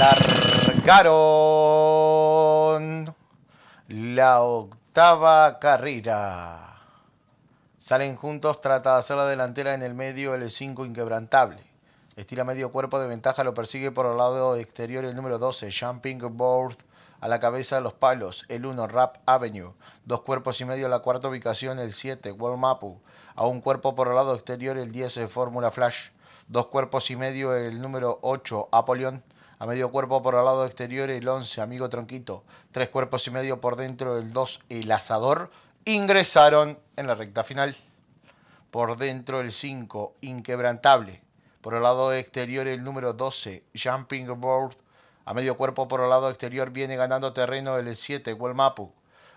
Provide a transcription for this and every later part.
Largaron la octava carrera. Salen juntos, trata de hacer la delantera en el medio, el 5 inquebrantable. Estira medio cuerpo de ventaja, lo persigue por el lado exterior el número 12, Jumping Board a la cabeza los palos, el 1, Rap Avenue. Dos cuerpos y medio la cuarta ubicación, el 7, World Mapu. A un cuerpo por el lado exterior, el 10, Fórmula Flash. Dos cuerpos y medio, el número 8, Apolion a medio cuerpo por el lado exterior el 11, amigo Tronquito, tres cuerpos y medio por dentro el 2, el asador, ingresaron en la recta final. Por dentro el 5, inquebrantable. Por el lado exterior el número 12, Jumping Board. A medio cuerpo por el lado exterior viene ganando terreno el 7, Mapu.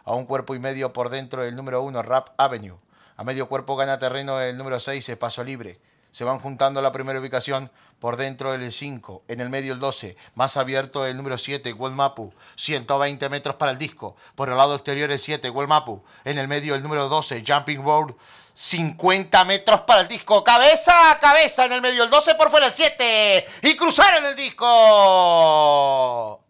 A un cuerpo y medio por dentro el número 1, Rap Avenue. A medio cuerpo gana terreno el número 6, Espacio Libre. Se van juntando la primera ubicación por dentro el 5, en el medio el 12, más abierto el número 7, Mapu, 120 metros para el disco, por el lado exterior el 7, Mapu, en el medio el número 12, Jumping World, 50 metros para el disco, cabeza a cabeza en el medio el 12, por fuera el 7, y cruzaron el disco.